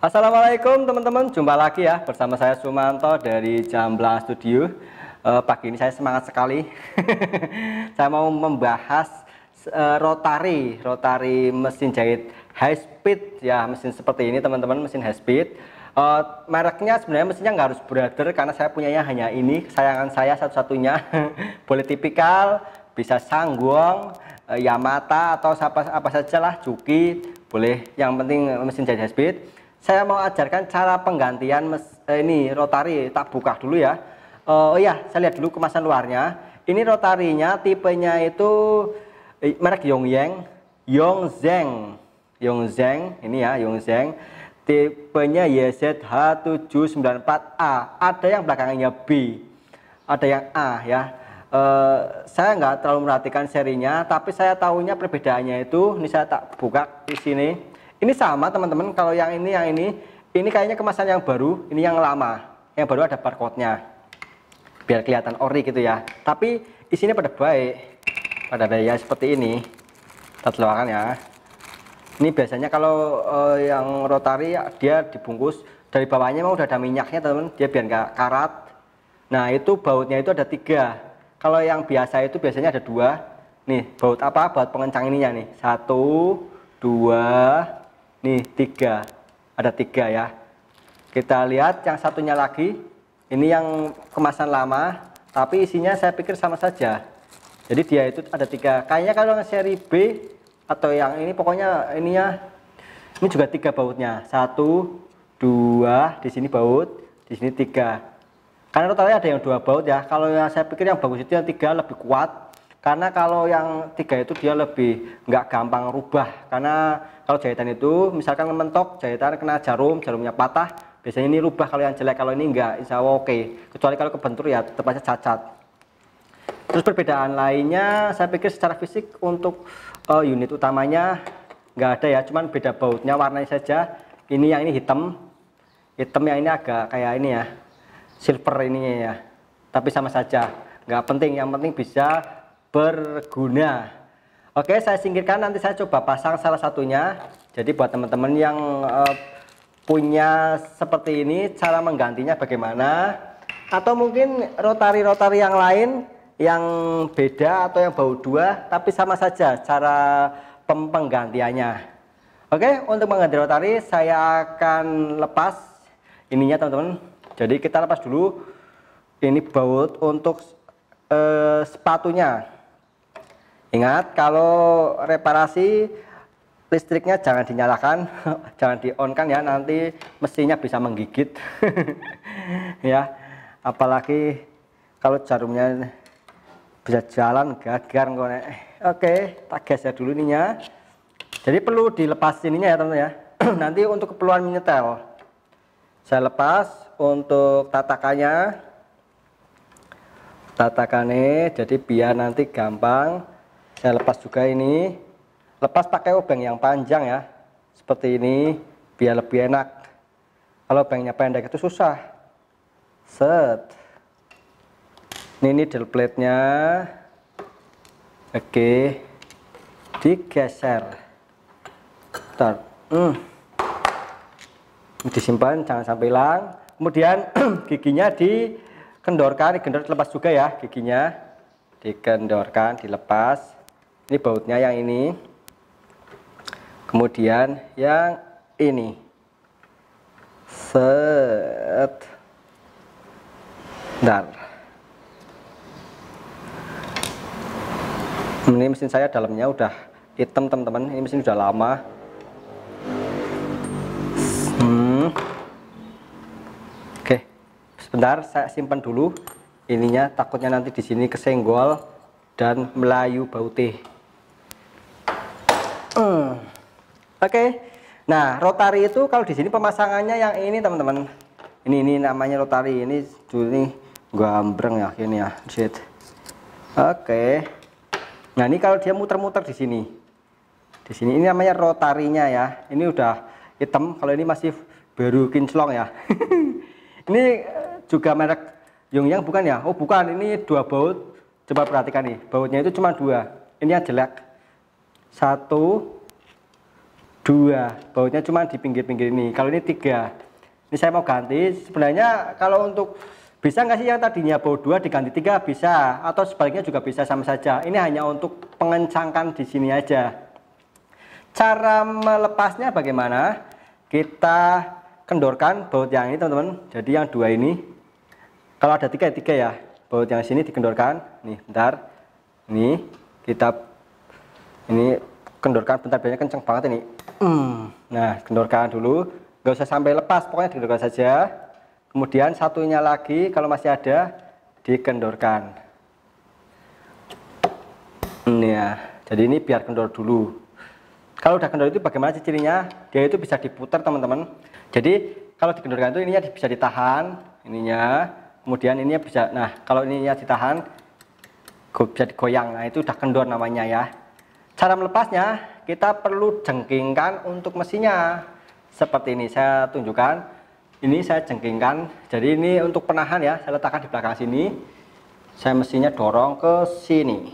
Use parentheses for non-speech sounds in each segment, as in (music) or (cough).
Assalamualaikum teman-teman, jumpa lagi ya bersama saya Sumanto dari Jamblang Studio. Uh, pagi ini saya semangat sekali. (laughs) saya mau membahas uh, rotari, rotari mesin jahit high speed ya mesin seperti ini teman-teman, mesin high speed. Uh, mereknya sebenarnya mesinnya nggak harus brother karena saya punyanya hanya ini sayangan saya satu-satunya. (laughs) Boleh tipikal, bisa sangguang, uh, Yamata atau apa apa lah Juki, boleh. Yang penting mesin jahit high speed saya mau ajarkan cara penggantian mes, eh, ini rotari tak buka dulu ya uh, oh ya, saya lihat dulu kemasan luarnya ini rotarinya tipenya itu eh, merek Yongyang Yongzeng, Zeng ini ya Zeng tipenya YZH794A ada yang belakangnya B ada yang A ya Uh, saya nggak terlalu merhatikan serinya, tapi saya tahunya perbedaannya itu, ini saya tak buka di sini. Ini sama teman-teman, kalau yang ini, yang ini, ini kayaknya kemasan yang baru, ini yang lama. Yang baru ada barcode-nya. Biar kelihatan ori gitu ya. Tapi isinya pada baik. Pada baik ya, seperti ini. Kita keluarkan ya. Ini biasanya kalau uh, yang rotari dia dibungkus dari bawahnya memang udah ada minyaknya teman, dia biar nggak karat. Nah itu bautnya itu ada tiga. Kalau yang biasa itu biasanya ada dua. Nih baut apa? Baut pengencang ininya nih. Satu, dua, Nih tiga, ada tiga ya. Kita lihat yang satunya lagi. Ini yang kemasan lama, tapi isinya saya pikir sama saja. Jadi dia itu ada tiga. Kayaknya kalau yang seri B atau yang ini pokoknya ini ya ini juga tiga bautnya. Satu, dua, di sini baut, di sini tiga. Karena totalnya ada yang dua baut ya. Kalau yang saya pikir yang bagus itu yang tiga lebih kuat, karena kalau yang tiga itu dia lebih nggak gampang rubah. Karena kalau jahitan itu misalkan mentok, jahitan kena jarum, jarumnya patah, biasanya ini rubah kalau yang jelek, kalau ini enggak, insya Allah oke. Kecuali kalau kebentur ya tetap aja cacat. Terus perbedaan lainnya, saya pikir secara fisik untuk uh, unit utamanya nggak ada ya, cuman beda bautnya warnanya saja. Ini yang ini hitam, hitam yang ini agak kayak ini ya, silver ininya ya. Tapi sama saja, nggak penting. Yang penting bisa berguna. Oke, saya singkirkan nanti saya coba pasang salah satunya. Jadi buat teman-teman yang uh, punya seperti ini cara menggantinya bagaimana? Atau mungkin rotari-rotari yang lain yang beda atau yang bau dua tapi sama saja cara penggantiannya. Oke, untuk mengganti rotari saya akan lepas ininya teman-teman. Jadi kita lepas dulu ini baut untuk eh, sepatunya. Ingat kalau reparasi listriknya jangan dinyalakan, (laughs) jangan di on kan ya nanti mesinnya bisa menggigit. (laughs) ya. Apalagi kalau jarumnya bisa jalan gagar konek. Oke, tak geser dulu ininya. Jadi perlu dilepas ininya ya teman-teman ya. (clears throat) nanti untuk keperluan menyetel. Saya lepas untuk tatakannya. Tatakannya jadi biar nanti gampang saya lepas juga ini lepas pakai obeng yang panjang ya seperti ini biar lebih enak kalau obengnya pendek itu susah set ini needle plate nya oke digeser Bentar. Hmm. disimpan jangan sampai hilang kemudian (clears throat) giginya dikendorkan dikendor lepas juga ya giginya dikendorkan dilepas ini bautnya yang ini kemudian yang ini set dar ini mesin saya dalamnya udah hitam teman-teman ini mesin udah lama hmm. oke sebentar saya simpan dulu ininya takutnya nanti di sini kesenggol dan melayu bautih Hmm. Oke. Okay. Nah, rotari itu kalau di sini pemasangannya yang ini teman-teman. Ini ini namanya rotari. Ini dulu gua gambreng ya ini ya. Shit. Oke. Okay. Nah, ini kalau dia muter-muter di sini. Di sini ini namanya rotarinya ya. Ini udah hitam. Kalau ini masih baru kinclong ya. (laughs) ini eh, juga merek Yongyang bukan ya? Oh, bukan. Ini dua baut. Coba perhatikan nih. Bautnya itu cuma dua. Ini yang jelek satu dua bautnya cuma di pinggir-pinggir ini kalau ini tiga ini saya mau ganti sebenarnya kalau untuk bisa nggak sih yang tadinya baut dua diganti tiga bisa atau sebaliknya juga bisa sama saja ini hanya untuk pengencangkan di sini aja cara melepasnya bagaimana kita kendorkan baut yang ini teman-teman jadi yang dua ini kalau ada tiga ya tiga ya baut yang sini dikendorkan nih bentar nih kita ini kendorkan bentar biasanya kenceng banget ini mm. nah kendorkan dulu nggak usah sampai lepas pokoknya dikendorkan saja kemudian satunya lagi kalau masih ada dikendorkan Ini ya jadi ini biar kendor dulu kalau udah kendor itu bagaimana sih cirinya dia itu bisa diputar teman-teman jadi kalau dikendorkan itu ininya bisa ditahan ininya kemudian ininya bisa nah kalau ininya ditahan bisa digoyang nah itu udah kendor namanya ya Cara melepasnya, kita perlu jengkingkan untuk mesinnya. Seperti ini, saya tunjukkan. Ini saya jengkingkan. Jadi ini untuk penahan ya, saya letakkan di belakang sini. Saya mesinnya dorong ke sini.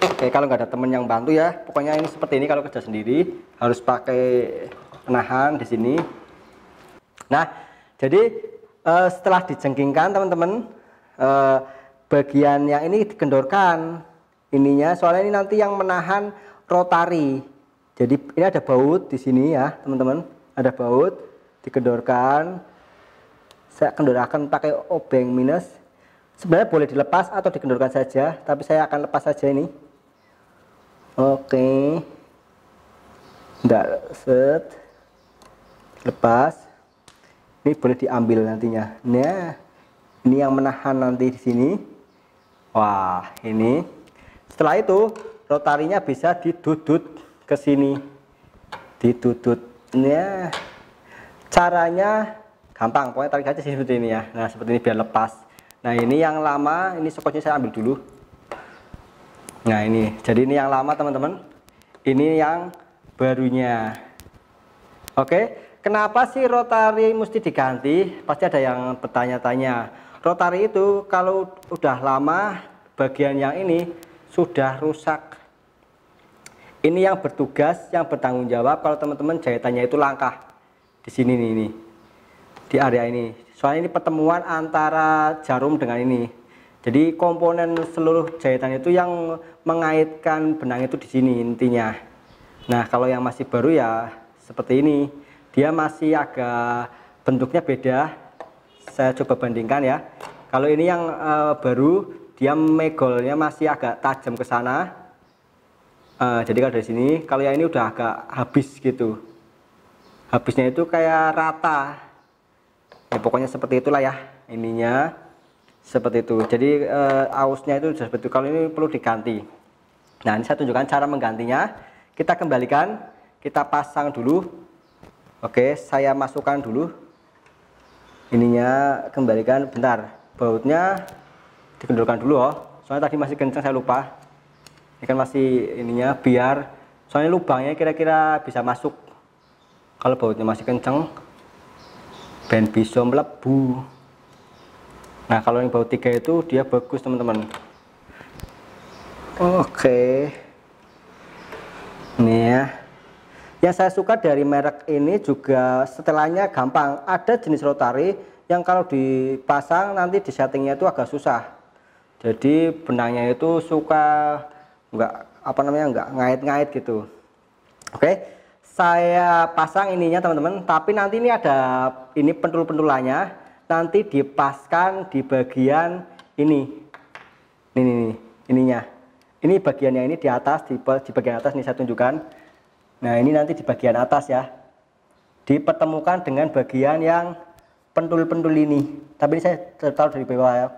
Oke, kalau nggak ada temen yang bantu ya, pokoknya ini seperti ini kalau kerja sendiri. Harus pakai penahan di sini. Nah, jadi eh, setelah dijengkingkan teman-teman, eh, bagian yang ini dikendorkan ininya soalnya ini nanti yang menahan rotari jadi ini ada baut di sini ya teman-teman ada baut dikendorkan. saya kendorakan pakai obeng minus sebenarnya boleh dilepas atau dikendorkan saja tapi saya akan lepas saja ini oke tidak set lepas ini boleh diambil nantinya nah ini yang menahan nanti di sini wah ini setelah itu rotarinya bisa didudut ke sini. Didudutnya caranya gampang, pokoknya tarik aja seperti ini ya. Nah, seperti ini biar lepas. Nah, ini yang lama, ini skotchnya saya ambil dulu. Nah, ini. Jadi ini yang lama, teman-teman. Ini yang barunya. Oke, kenapa sih rotari mesti diganti? Pasti ada yang bertanya-tanya. Rotari itu kalau udah lama bagian yang ini sudah rusak. Ini yang bertugas, yang bertanggung jawab. Kalau teman-teman jahitannya itu langkah di sini nih, ini di area ini. Soalnya ini pertemuan antara jarum dengan ini. Jadi komponen seluruh jahitan itu yang mengaitkan benang itu di sini intinya. Nah kalau yang masih baru ya seperti ini. Dia masih agak bentuknya beda. Saya coba bandingkan ya. Kalau ini yang uh, baru dia megolnya masih agak tajam ke sana. Uh, jadi kalau dari sini, kalau yang ini udah agak habis gitu. Habisnya itu kayak rata. Ya, pokoknya seperti itulah ya ininya seperti itu. Jadi uh, ausnya itu sudah seperti itu. Kalau ini perlu diganti. Nah ini saya tunjukkan cara menggantinya. Kita kembalikan, kita pasang dulu. Oke, saya masukkan dulu ininya kembalikan bentar bautnya dikendurkan dulu oh soalnya tadi masih kenceng saya lupa ini kan masih ininya biar soalnya lubangnya kira-kira bisa masuk kalau bautnya masih kencang ben bisa melebu nah kalau yang baut tiga itu dia bagus teman-teman oke ini ya yang saya suka dari merek ini juga setelahnya gampang ada jenis rotari yang kalau dipasang nanti di settingnya itu agak susah jadi benangnya itu suka nggak apa namanya nggak ngait-ngait gitu oke saya pasang ininya teman-teman tapi nanti ini ada ini pentul-pentulannya nanti dipaskan di bagian ini ini ini ininya ini bagiannya ini di atas di, di bagian atas ini saya tunjukkan nah ini nanti di bagian atas ya dipertemukan dengan bagian yang pentul-pentul ini tapi ini saya taruh dari bawah ya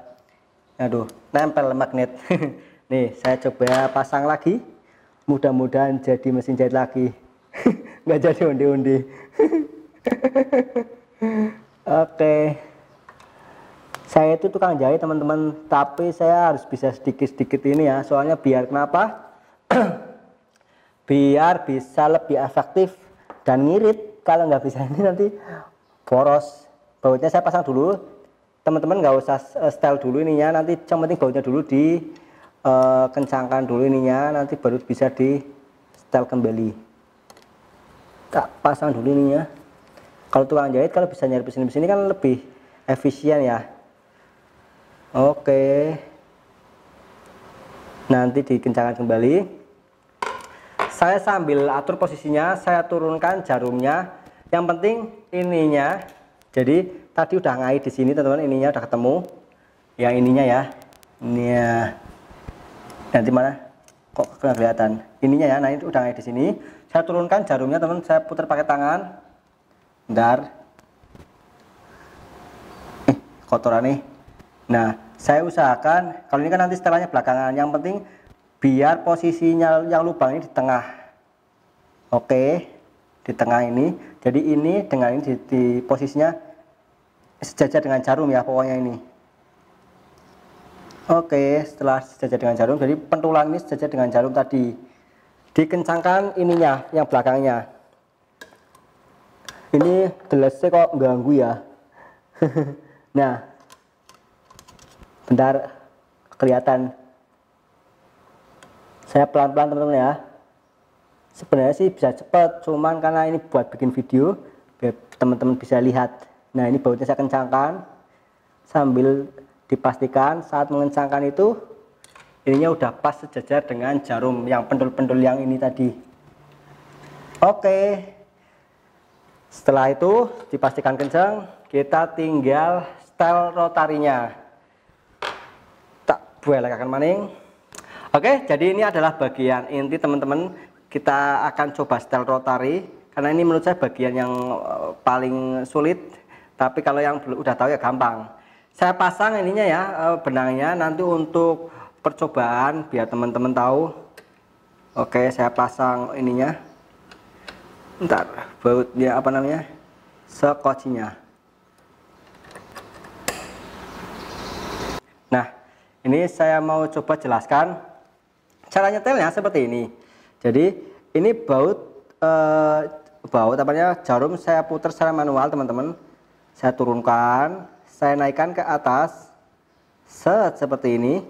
aduh nempel magnet (laughs) nih saya coba pasang lagi mudah-mudahan jadi mesin jahit lagi (laughs) nggak jadi undi-undi (laughs) oke saya itu tukang jahit teman-teman tapi saya harus bisa sedikit-sedikit ini ya soalnya biar kenapa (clears throat) biar bisa lebih efektif dan ngirit kalau nggak bisa ini nanti boros bautnya saya pasang dulu teman-teman nggak usah eh, setel dulu ininya nanti yang penting baunya dulu di uh, kencangkan dulu ininya nanti baru bisa di style kembali tak pasang dulu ininya kalau tukang jahit kalau bisa nyari sini sini kan lebih efisien ya oke nanti dikencangkan kembali saya sambil atur posisinya saya turunkan jarumnya yang penting ininya jadi tadi udah ngait di sini teman-teman ininya udah ketemu yang ininya ya ini ya nanti mana kok kena kelihatan ininya ya nah itu udah ngait di sini saya turunkan jarumnya teman saya putar pakai tangan ntar eh, kotoran nih nah saya usahakan kalau ini kan nanti setelahnya belakangan yang penting biar posisinya yang lubang ini di tengah oke di tengah ini jadi ini dengan ini di, di posisinya sejajar dengan jarum ya pokoknya ini oke setelah sejajar dengan jarum jadi pentulang ini sejajar dengan jarum tadi dikencangkan ininya yang belakangnya ini gelasnya kok ganggu ya (laughs) nah bentar kelihatan saya pelan-pelan teman-teman ya sebenarnya sih bisa cepat cuman karena ini buat bikin video teman-teman bisa lihat Nah ini bautnya saya kencangkan sambil dipastikan saat mengencangkan itu ininya udah pas sejajar dengan jarum yang pendul-pendul yang ini tadi. Oke. Setelah itu dipastikan kencang, kita tinggal setel rotarinya. Tak buelekakan maning. Oke, jadi ini adalah bagian inti teman-teman. Kita akan coba setel rotari karena ini menurut saya bagian yang eh, paling sulit tapi kalau yang belum udah tahu ya gampang. Saya pasang ininya ya eh, benangnya nanti untuk percobaan biar teman-teman tahu. Oke, saya pasang ininya. Ntar bautnya apa namanya? Sekocinya. Nah, ini saya mau coba jelaskan cara nyetelnya seperti ini. Jadi, ini baut eh, baut apa namanya? jarum saya putar secara manual, teman-teman saya turunkan, saya naikkan ke atas. Set seperti ini.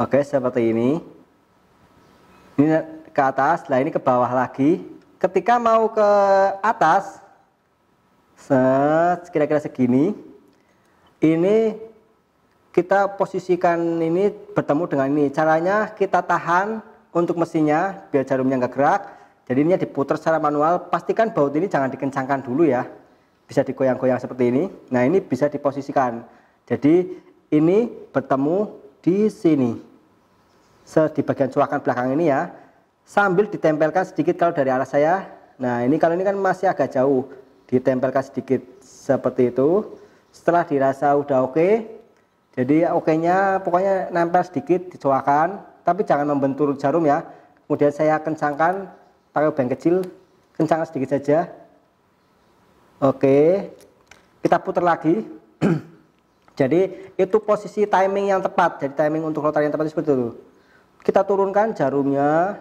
Oke, seperti ini. Ini ke atas, lah ini ke bawah lagi. Ketika mau ke atas, set kira-kira segini. Ini kita posisikan ini bertemu dengan ini. Caranya kita tahan untuk mesinnya biar jarumnya nggak gerak. Jadi ini diputar secara manual. Pastikan baut ini jangan dikencangkan dulu ya bisa digoyang-goyang seperti ini. Nah, ini bisa diposisikan. Jadi ini bertemu di sini. Di bagian curakan belakang ini ya. Sambil ditempelkan sedikit kalau dari arah saya. Nah, ini kalau ini kan masih agak jauh. Ditempelkan sedikit seperti itu. Setelah dirasa udah oke. jadi ya oke-nya pokoknya nempel sedikit di coakan. Tapi jangan membentur jarum ya. Kemudian saya kencangkan pakai bank kecil. Kencangkan sedikit saja Oke. Kita putar lagi. (clears throat) Jadi itu posisi timing yang tepat. Jadi timing untuk rotary yang tepat seperti itu. Kita turunkan jarumnya.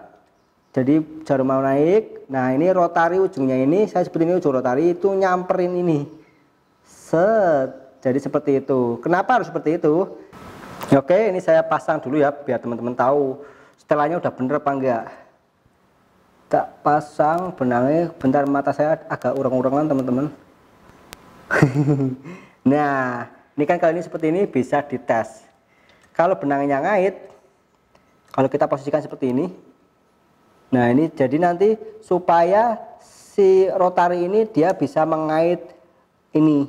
Jadi jarum mau naik. Nah, ini rotari ujungnya ini saya seperti ini ujung rotari itu nyamperin ini. Set. Jadi seperti itu. Kenapa harus seperti itu? Oke, ini saya pasang dulu ya biar teman-teman tahu setelahnya udah bener apa enggak tak pasang benangnya bentar mata saya agak urang-urangan teman-teman (laughs) nah ini kan kalau ini seperti ini bisa dites kalau benangnya ngait kalau kita posisikan seperti ini nah ini jadi nanti supaya si rotari ini dia bisa mengait ini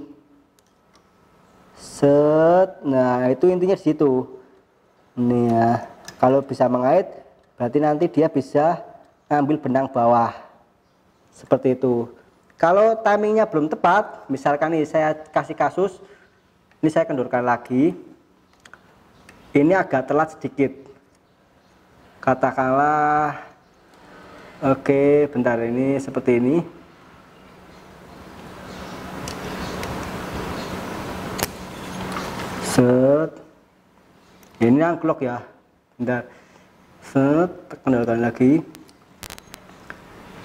set nah itu intinya di situ nih ya kalau bisa mengait berarti nanti dia bisa ambil benang bawah seperti itu kalau timingnya belum tepat misalkan ini saya kasih kasus ini saya kendurkan lagi ini agak telat sedikit katakanlah oke bentar ini seperti ini set ini angklok ya bentar set kendurkan lagi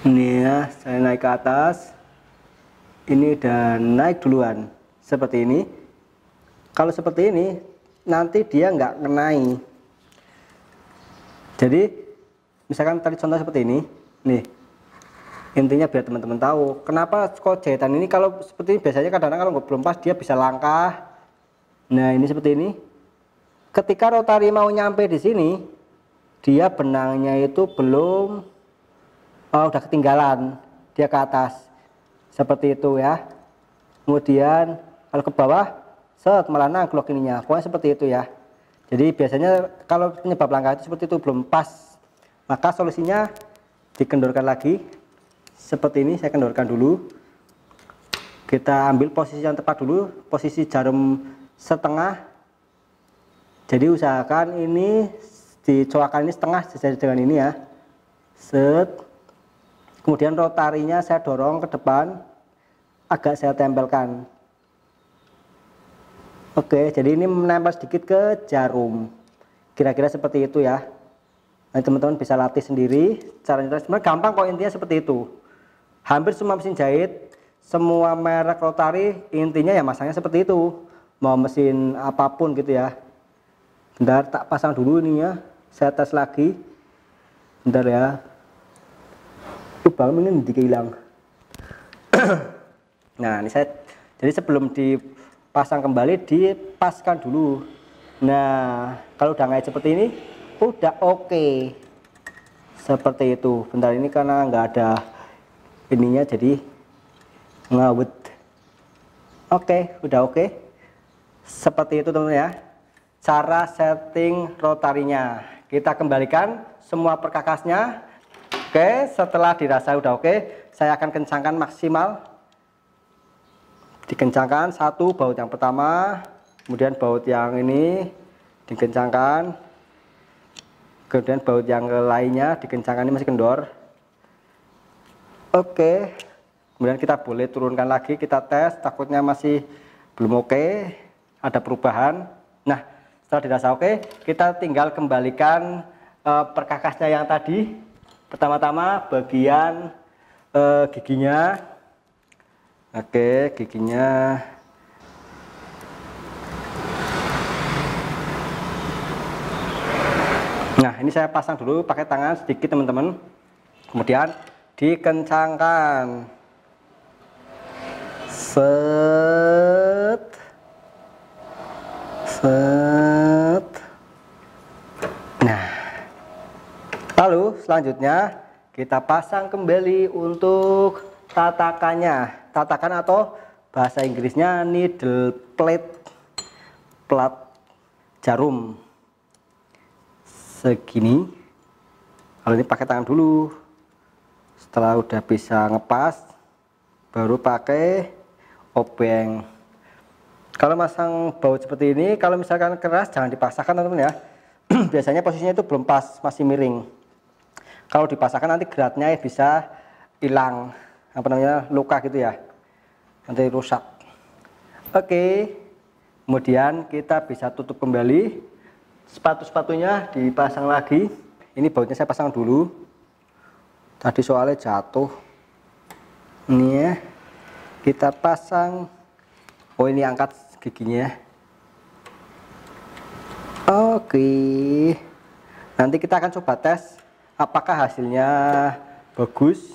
ini ya saya naik ke atas ini udah naik duluan seperti ini kalau seperti ini nanti dia nggak kenai jadi misalkan tadi contoh seperti ini nih intinya biar teman-teman tahu kenapa kok jahitan ini kalau seperti ini biasanya kadang-kadang kalau belum pas dia bisa langkah nah ini seperti ini ketika rotari mau nyampe di sini dia benangnya itu belum oh, udah ketinggalan dia ke atas seperti itu ya kemudian kalau ke bawah set malah nangklok ininya pokoknya seperti itu ya jadi biasanya kalau penyebab langkah itu seperti itu belum pas maka solusinya dikendorkan lagi seperti ini saya kendorkan dulu kita ambil posisi yang tepat dulu posisi jarum setengah jadi usahakan ini dicoakan ini setengah sesuai dengan ini ya set Kemudian rotarinya saya dorong ke depan, agak saya tempelkan. Oke, jadi ini menempel sedikit ke jarum. Kira-kira seperti itu ya. Nah, teman-teman bisa latih sendiri. Caranya sebenarnya gampang kok intinya seperti itu. Hampir semua mesin jahit, semua merek rotari intinya ya masangnya seperti itu. Mau mesin apapun gitu ya. Bentar tak pasang dulu ini ya. Saya tes lagi. Bentar ya lubang mengendi hilang (coughs) nah ini saya jadi sebelum dipasang kembali dipaskan dulu nah kalau udah ngait seperti ini udah oke okay. seperti itu bentar ini karena nggak ada ininya jadi ngawet oke okay, udah oke okay. seperti itu teman teman ya cara setting rotarinya kita kembalikan semua perkakasnya Oke, setelah dirasa udah oke, saya akan kencangkan maksimal. Dikencangkan satu baut yang pertama, kemudian baut yang ini dikencangkan. Kemudian baut yang lainnya dikencangkan ini masih kendor. Oke. Kemudian kita boleh turunkan lagi, kita tes, takutnya masih belum oke, ada perubahan. Nah, setelah dirasa oke, kita tinggal kembalikan eh, perkakasnya yang tadi Pertama-tama bagian uh, giginya. Oke, giginya. Nah, ini saya pasang dulu pakai tangan sedikit, teman-teman. Kemudian dikencangkan. Set. Set. Lalu selanjutnya kita pasang kembali untuk tatakannya. Tatakan atau bahasa Inggrisnya needle plate plat jarum segini. Kalau ini pakai tangan dulu. Setelah udah bisa ngepas baru pakai obeng. Kalau masang baut seperti ini, kalau misalkan keras jangan dipaksakan teman-teman ya. (clears throat) Biasanya posisinya itu belum pas, masih miring. Kalau dipasangkan nanti geratnya bisa hilang apa namanya luka gitu ya, nanti rusak. Oke, kemudian kita bisa tutup kembali. Sepatu-sepatunya dipasang lagi. Ini bautnya saya pasang dulu. Tadi soalnya jatuh. Ini ya, kita pasang. Oh ini angkat giginya. Oke. Nanti kita akan coba tes apakah hasilnya bagus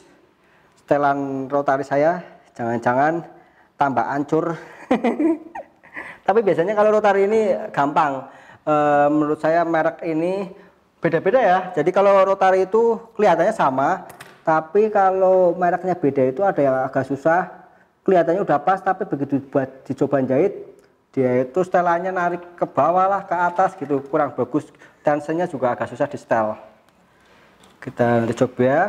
setelan rotari saya jangan-jangan tambah ancur? (laughs) tapi biasanya kalau rotari ini gampang e, menurut saya merek ini beda-beda ya jadi kalau rotari itu kelihatannya sama tapi kalau mereknya beda itu ada yang agak susah kelihatannya udah pas tapi begitu buat dicoba jahit dia itu setelannya narik ke bawah lah ke atas gitu kurang bagus tensenya juga agak susah di setel kita nanti coba ya.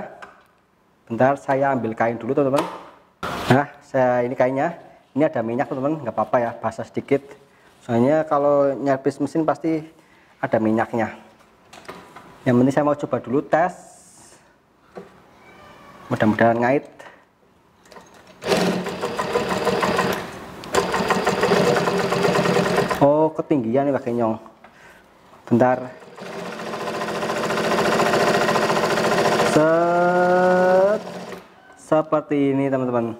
bentar saya ambil kain dulu teman-teman nah saya ini kainnya ini ada minyak teman-teman nggak apa-apa ya basah sedikit soalnya kalau nyerpis mesin pasti ada minyaknya yang penting saya mau coba dulu tes mudah-mudahan ngait oh ketinggian nih pakai nyong bentar set seperti ini teman-teman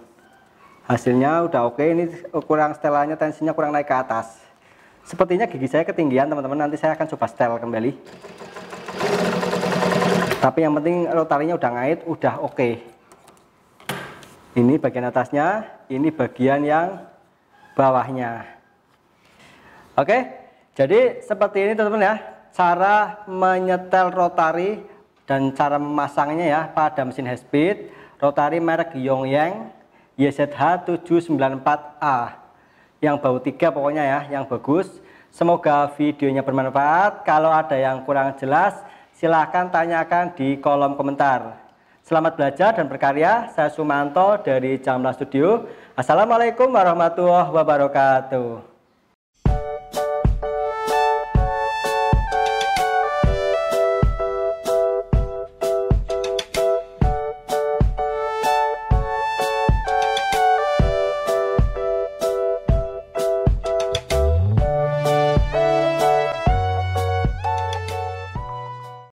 hasilnya udah oke ini kurang setelannya tensinya kurang naik ke atas sepertinya gigi saya ketinggian teman-teman nanti saya akan coba setel kembali tapi yang penting rotarinya udah ngait udah oke ini bagian atasnya ini bagian yang bawahnya oke jadi seperti ini teman-teman ya cara menyetel rotari dan cara memasangnya ya pada mesin high speed rotary merek Yongyang YZH794A yang bau tiga pokoknya ya yang bagus semoga videonya bermanfaat kalau ada yang kurang jelas silahkan tanyakan di kolom komentar selamat belajar dan berkarya saya Sumanto dari Jamla Studio Assalamualaikum warahmatullahi wabarakatuh